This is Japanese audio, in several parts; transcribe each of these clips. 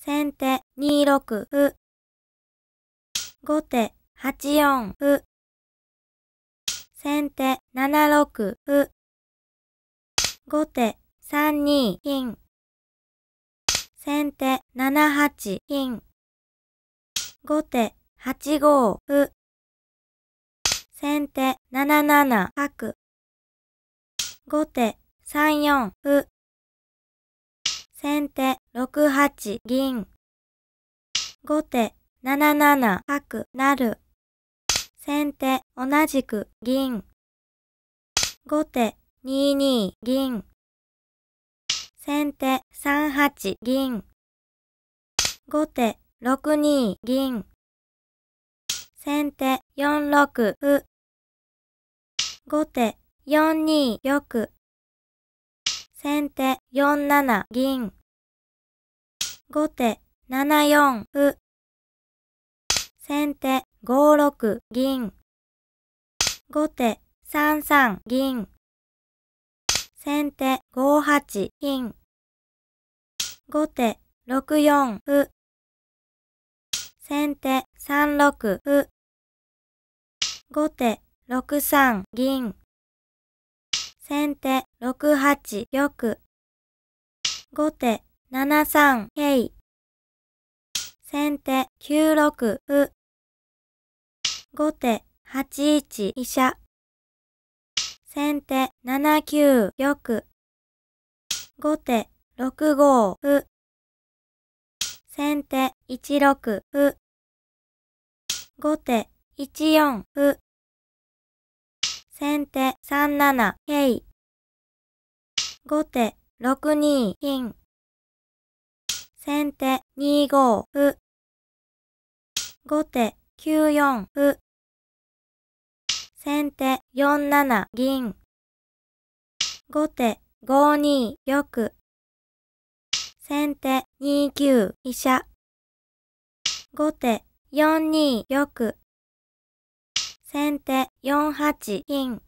先手2六歩。後手8四歩。先手7六歩。後手3二金。先手7八金。後手8五歩。先手7七角。後手3四歩。先手6八銀。後手7七角成。先手同じく銀。後手2二銀。先手3八銀。後手6二銀。先手4六歩。後手4二玉。先手4七銀。後手7四歩。先手5六銀。後手3三銀。先手5八金。後手6四歩。先手3六歩。後手6三銀。先手6八玉。後手7三桂。先手9六歩。後手8一飛車。先手7九玉。後手6五歩。先手1六歩。後手1四歩。先手3七桂。後手6二金。先手2五歩。後手9四歩。先手4七銀。後手5二玉。先手2九飛車。後手4二玉。先手4八金。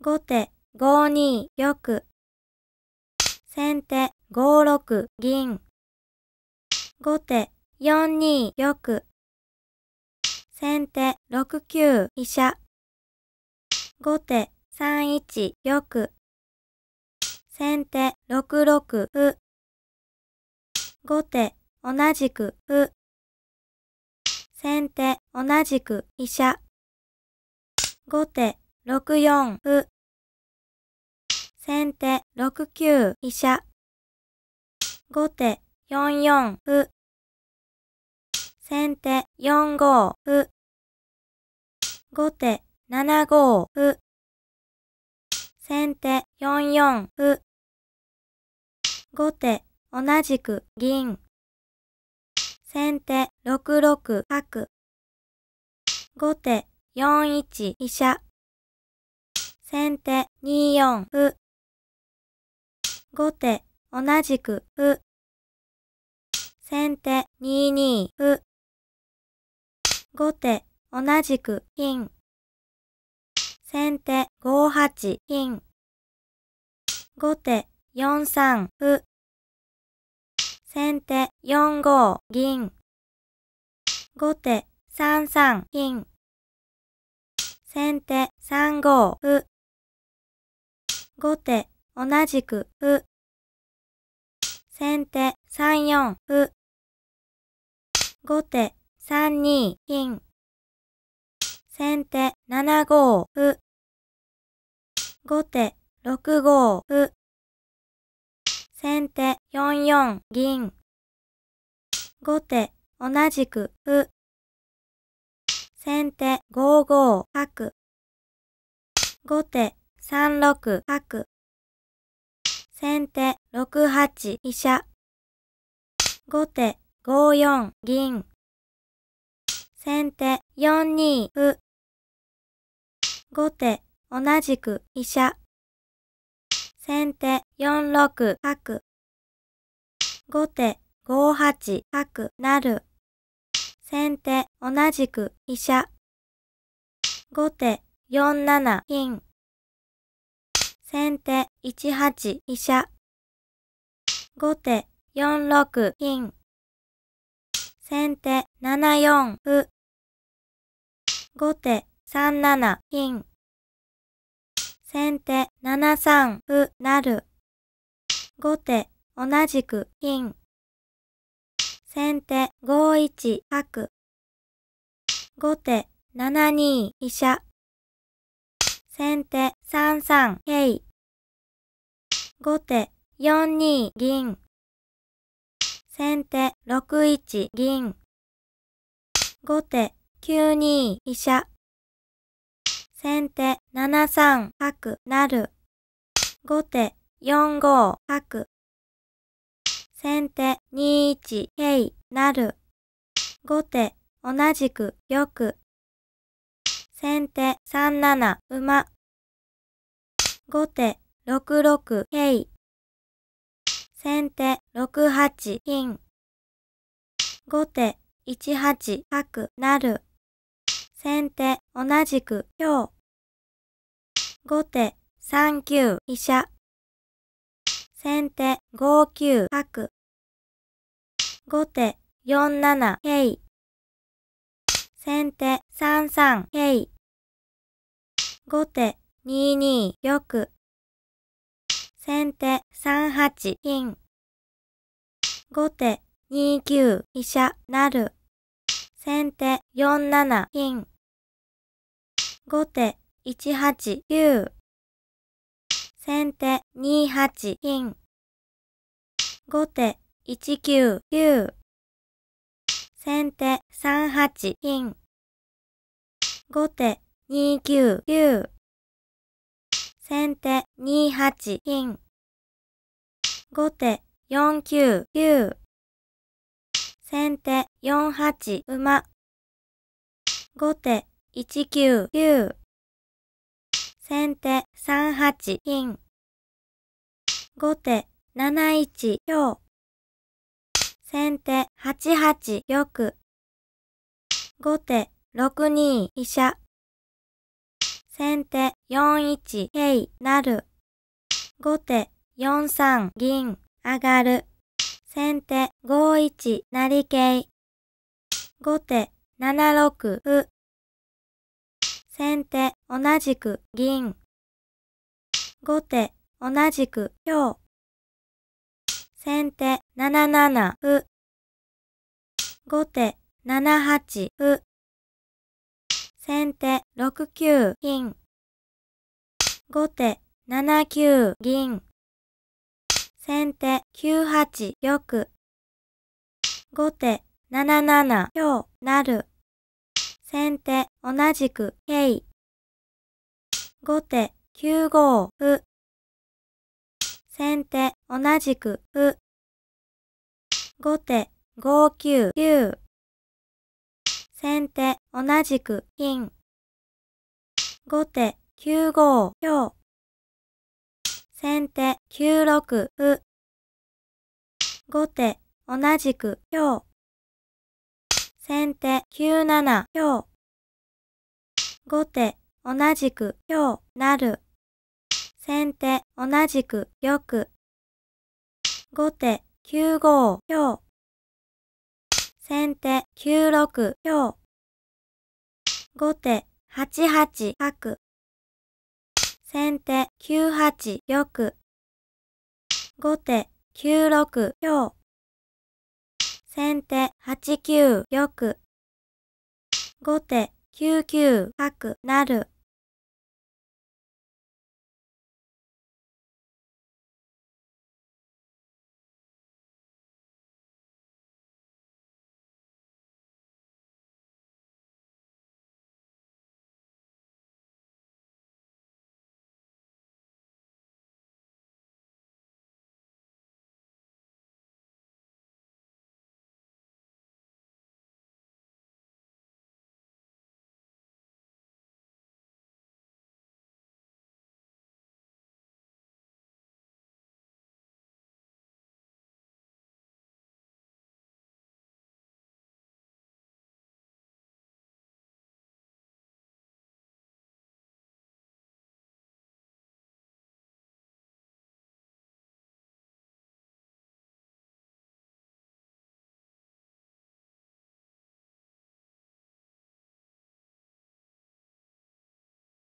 後手5二玉。先手5六銀。後手4二玉。先手6九飛車。後手3一玉。先手6六歩。後手同じく歩。先手、同じく、飛車。後手、6四歩。先手、6九、飛車。後手、4四歩。先手、4五歩。後手、7五歩。先手、4四歩。後手、同じく銀。先手6六角。後手4一飛車。先手2四歩。後手同じく歩。先手2二歩。後手同じく金。先手5八金。後手4三歩。先手4五銀。後手3三金。先手3五歩。後手同じく歩。先手3四歩。後手3二金。先手7五歩。後手6五歩。先手4四銀。後手同じく歩。先手5五角。後手3六角。先手6八飛車。後手5四銀。先手4二歩。後手同じく飛車。先手4六角。後手5八角る。先手同じく飛車。後手4七金。先手1八飛車。後手4六金。先手7四歩。後手3七金。先手7三歩る。後手同じく金。先手5一角。後手7二飛車。先手3三桂。後手4二銀。先手6一銀。後手9二飛車。先手7三角なる。後手4五角。先手2一桂なる。後手同じく玉。先手3七馬。後手6六桂。先手6八金。後手1八角なる。先手、同じく、今日。後手、三九、医者。先手、五九、白。後手、四七、い。先手、三三、い。後手、二二、玉。先手、三八、金。後手、二九、医者、なる。先手、四七、金。後手1八九。先手2八金。後手1九9先手3八金。後手2九9先手2八金。後手4九9先手4八馬。後手199先手3八金後手7一強先手8八玉後手6二飛車先手4一桂なる後手4三銀上がる先手5一成桂後手7六歩先手同じく銀。後手同じく今日。先手七七歩。後手七八歩。先手六九金。後手七九銀。先手九八玉。後手七七今日なる。先手、同じく、K。後手、9五歩。先手、同じく、歩。後手、5九9。先手、同じく、金。後手、9五強。先手、9六歩。後手、同じく、強。手9七強。後手同じく強なる。先手同じく玉。後手9五強。先手9六強。後手8 8角。先手9 8玉。後手9六強。先手8 9玉。後手、99、角、なる。